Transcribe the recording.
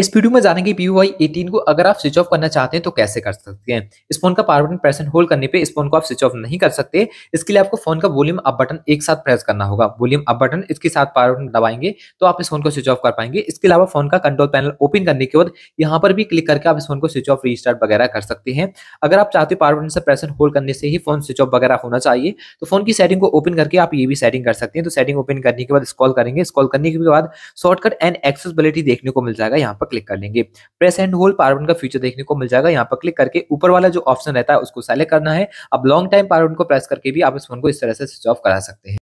इस वीडियो में जानेंगे पी वाई एटीन को अगर आप स्विच ऑफ करना चाहते हैं तो कैसे कर सकते हैं इस फोन का पावर बटन प्रेस होल्ड करने पे इस फोन को आप स्विच ऑफ नहीं कर सकते इसके लिए आपको फोन का वॉल्यूम अप बटन एक साथ प्रेस करना होगा वॉल्यूम अप बटन इसके साथ पावर बटन दबाएंगे तो आप इस फोन को स्विच ऑफ कर पाएंगे इसके अलावा फोन का कंट्रोल पैनल ओपन करने के बाद यहाँ पर भी क्लिक करके आप इस फोन को स्विच ऑफ रीस्टार्ट वगैरह कर सकते हैं अगर आप चाहते पावर बटन से प्रेस होल्ड करने से ही फोन स्विच ऑफ वगैरह होना चाहिए तो फोन की सेटिंग को ओपन करके आप ये भी सेटिंग कर सकते हैं तो सेटिंग ओपन करने के बाद स्कॉल करेंगे स्कॉल करने के बाद शॉर्टकट एंड एक्सेसबिलिटी देखने को मिल जाएगा यहाँ पर क्लिक कर लेंगे प्रेस एंड होल्ड पार्वन का फ्यूचर देखने को मिल जाएगा यहाँ पर क्लिक करके ऊपर वाला जो ऑप्शन रहता है उसको सेलेक्ट करना है अब लॉन्ग टाइम पार्वन को प्रेस करके भी आप इस फोन को इस तरह से स्विच ऑफ करा सकते हैं